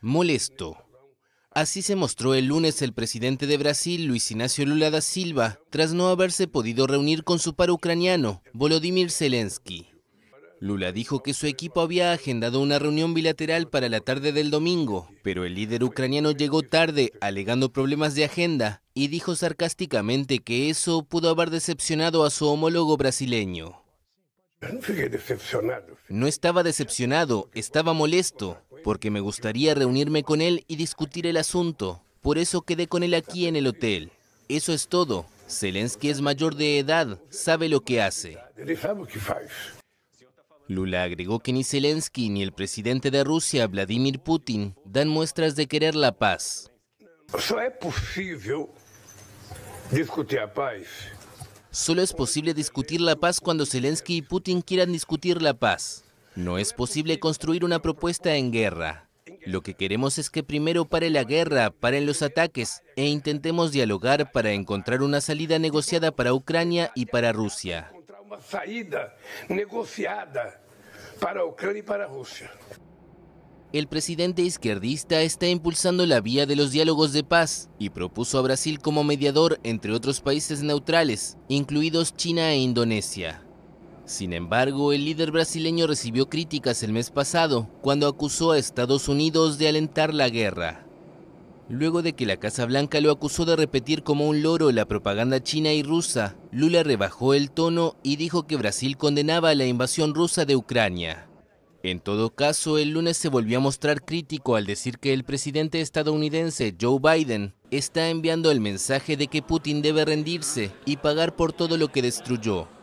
Molesto. Así se mostró el lunes el presidente de Brasil, Luis Ignacio Lula da Silva, tras no haberse podido reunir con su par ucraniano, Volodymyr Zelensky. Lula dijo que su equipo había agendado una reunión bilateral para la tarde del domingo, pero el líder ucraniano llegó tarde, alegando problemas de agenda, y dijo sarcásticamente que eso pudo haber decepcionado a su homólogo brasileño. No estaba decepcionado, estaba molesto, porque me gustaría reunirme con él y discutir el asunto. Por eso quedé con él aquí en el hotel. Eso es todo. Zelensky es mayor de edad, sabe lo que hace. Lula agregó que ni Zelensky ni el presidente de Rusia, Vladimir Putin, dan muestras de querer la paz. la paz Solo es posible discutir la paz cuando Zelensky y Putin quieran discutir la paz. No es posible construir una propuesta en guerra. Lo que queremos es que primero pare la guerra, paren los ataques e intentemos dialogar para encontrar una salida negociada para Ucrania y para Rusia el presidente izquierdista está impulsando la vía de los diálogos de paz y propuso a Brasil como mediador entre otros países neutrales, incluidos China e Indonesia. Sin embargo, el líder brasileño recibió críticas el mes pasado cuando acusó a Estados Unidos de alentar la guerra. Luego de que la Casa Blanca lo acusó de repetir como un loro la propaganda china y rusa, Lula rebajó el tono y dijo que Brasil condenaba la invasión rusa de Ucrania. En todo caso, el lunes se volvió a mostrar crítico al decir que el presidente estadounidense Joe Biden está enviando el mensaje de que Putin debe rendirse y pagar por todo lo que destruyó.